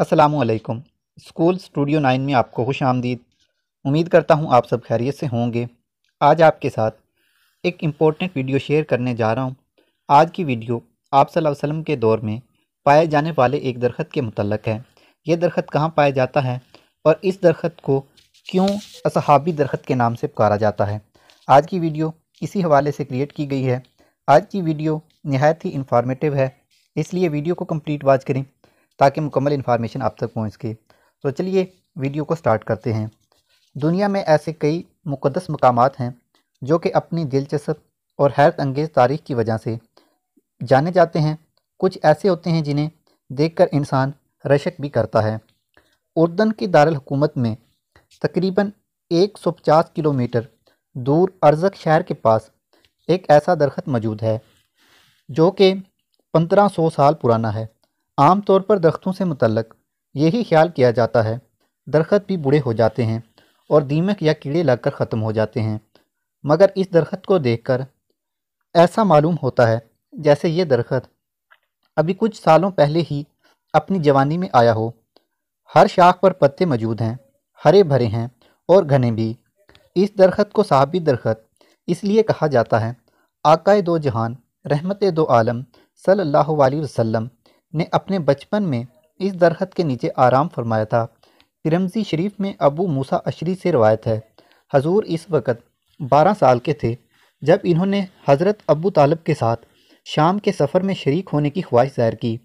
Aslam school studio nine में आपको खुश आमदीद उम्मीद करता हूँ आप सब खैरियत से होंगे आज आपके साथ एक इम्पोर्टेंट वीडियो शेयर करने जा रहा हूँ आज की वीडियो आप वसल्लम के दौर में पाए जाने वाले एक दरखत के मतलब है ये दरखत कहाँ पाया जाता है और इस दरखत को क्यों असहाबी दरखत के नाम से पुकारा जाता है आज की वीडियो इसी हवाले से क्रिएट की गई है आज की वीडियो नहायत ही इन्फॉर्मेटिव है इसलिए वीडियो को कम्प्लीट वॉच करें ताकि मुकम्मल इन्फॉर्मेशन आप तक पहुँच सके तो चलिए वीडियो को स्टार्ट करते हैं दुनिया में ऐसे कई मुकदस मकाम हैं जो कि अपनी दिलचस्प और हैरत अंगेज़ तारीख की वजह से जाने जाते हैं कुछ ऐसे होते हैं जिन्हें देखकर इंसान रशक भी करता है उर्दन की दारकूमत में तकरीबन 150 किलोमीटर दूर अर्जक शहर के पास एक ऐसा दरख्त मौजूद है जो कि 1500 साल पुराना है आम तौर पर दरख्तों से मुतलक यही ख्याल किया जाता है दरख्त भी बूढ़े हो जाते हैं और दीमक या कीड़े लगकर ख़त्म हो जाते हैं मगर इस दरख्त को देखकर ऐसा मालूम होता है जैसे ये दरख्त अभी कुछ सालों पहले ही अपनी जवानी में आया हो हर शाख पर पत्ते मौजूद हैं हरे भरे हैं और घने भी इस दरख्त को साहबी दरख्त इसलिए कहा जाता है आकाए दो जहान रहमत दो आलम सल्लल्लाहु अलैहि वसल्लम ने अपने बचपन में इस दरख्त के नीचे आराम फरमाया था तिरमजी शरीफ में अबू मूसा अशरी से रवायत है हजूर इस वक्त बारह साल के थे जब इन्होंने हज़रत अबू तालब के साथ शाम के सफ़र में शरीक होने की ख्वाहिश ज़ाहिर की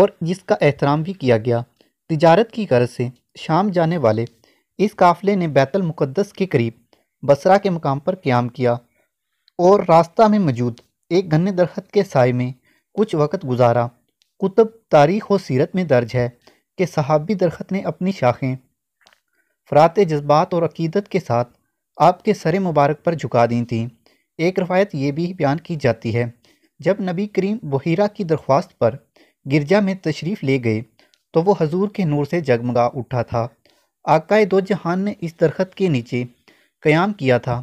और जिसका एहतराम भी किया गया तजारत की गरज से शाम जाने वाले इस काफ़िले ने बैतल के करीब बसरा के मकाम पर क्याम किया और रास्ता में मौजूद एक गन्ने दरख्त के साय में कुछ वक़्त गुजारा कुतुब तारीख व सीरत में दर्ज है कि सहाबी दरख्त ने अपनी शाखें फ़रात जज्बात और अकीदत के साथ आपके सर मुबारक पर झुका दी थीं एक रवायत ये भी बयान की जाती है जब नबी करीम बहिरा की दरख्वास्त पर गिरजा में तशरीफ़ ले गए तो वह हजूर के नूर से जगमगा उठा था आकाए दो जहान ने इस दरख्त के नीचे क़याम किया था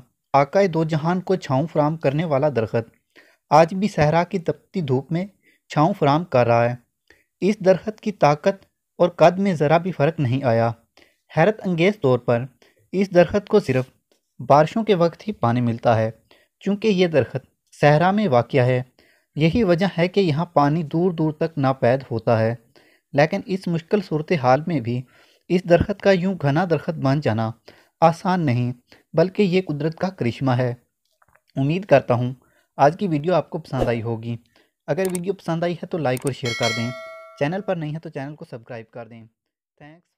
आकाए दो जहान को छाँव फ्राहम करने वाला दरख्त आज भी सहरा की तपती धूप में छाँव फराम कर रहा है इस दरख्त की ताकत और कद में ज़रा भी फ़र्क नहीं आया हैरत अंगेज़ तौर पर इस दरख्त को सिर्फ बारिशों के वक्त ही पानी मिलता है चूँकि ये दरख्त सहरा में वाक़ है यही वजह है कि यहाँ पानी दूर दूर तक नापैद होता है लेकिन इस मुश्किल सूरत हाल में भी इस दरख्त का यूँ घना दरख्त बन जाना आसान नहीं बल्कि ये कुदरत का करिश्मा है उम्मीद करता हूँ आज की वीडियो आपको पसंद आई होगी अगर वीडियो पसंद आई है तो लाइक और शेयर कर दें चैनल पर नहीं है तो चैनल को सब्सक्राइब कर दें थैंक्स